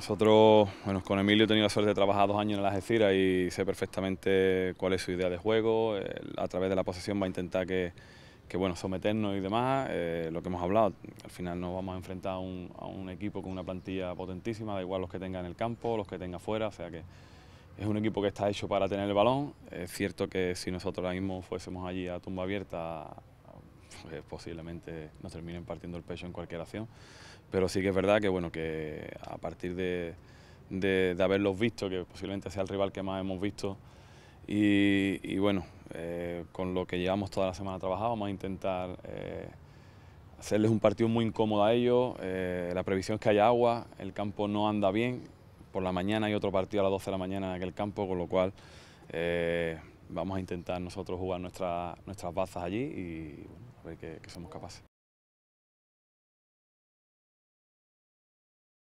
Nosotros, bueno, con Emilio he tenido la suerte de trabajar dos años en las esquinas y sé perfectamente cuál es su idea de juego. a través de la posesión va a intentar que, que bueno, someternos y demás. Eh, lo que hemos hablado, al final nos vamos a enfrentar a un, equipo con una plantilla potentísima, da igual los que tenga en el campo, los que tenga fuera, o sea que es un equipo que está hecho para tener el balón. Es cierto que si nosotros ahora mismo fuésemos allí a tumba abierta, pues, posiblemente nos terminen partiendo el pecho en cualquier acción pero sí que es verdad que, bueno, que a partir de, haberlos visto, que posiblemente sea el rival que más hemos visto, y, bueno, eh, con lo que llevamos toda la semana trabajado, vamos a intentar eh, hacerles un partido muy incómodo a ellos. Eh, la previsión es que haya agua, el campo no anda bien. Por la mañana hay otro partido a las 12 de la mañana en aquel campo, con lo cual vamos a intentar nosotros jugar nuestras bazas allí y a ver que qué somos capaces.